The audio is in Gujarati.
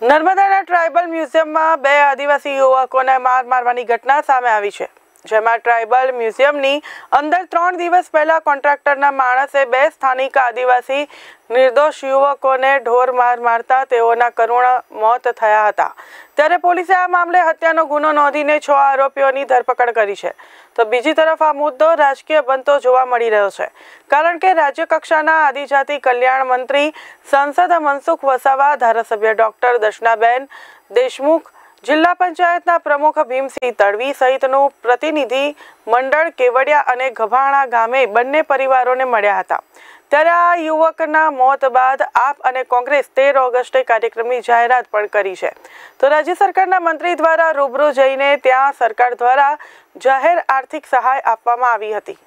નર્મદાના ટ્રાઇબલ મ્યુઝિયમમાં બે આદિવાસી યુવકોને માર મારવાની ઘટના સામે આવી છે જેમાં ટ્રાઇબલ મ્યુઝિયમની અંદર ત્રણ દિવસ પહેલા કોન્ટ્રાક્ટરના માણસે બે સ્થાનિક આદિવાસી નિર્દોષ યુવકોને ઢોર માર મારતા તેઓના કરુણ મોત થયા હતા ત્યારે પોલીસે આ મામલે હત્યાનો ગુનો નોંધીને છ આરોપીઓની ધરપકડ કરી છે તો બીજી તરફ આ મુદ્દો રાજકીય બનતો જોવા મળી રહ્યો છે કારણ કે રાજ્ય કક્ષાના આદિજાતિ કલ્યાણ મંત્રી સંસદ મનસુખ વસાવા ધારાસભ્ય ડોક્ટર દર્શનાબેન દેશમુખ જિલ્લા પંચાયતના પ્રમુખ ભીમસિંહ તડવી સહિતનું પ્રતિનિધિ મંડળ કેવડિયા અને ગભાણા ગામે બંને પરિવારોને મળ્યા હતા ત્યારે આ યુવકના મોત બાદ આપ અને કોંગ્રેસ તેર ઓગસ્ટે કાર્યક્રમની જાહેરાત પણ કરી છે તો રાજ્ય સરકારના મંત્રી દ્વારા રૂબરૂ જઈને ત્યાં સરકાર દ્વારા જાહેર આર્થિક સહાય આપવામાં આવી હતી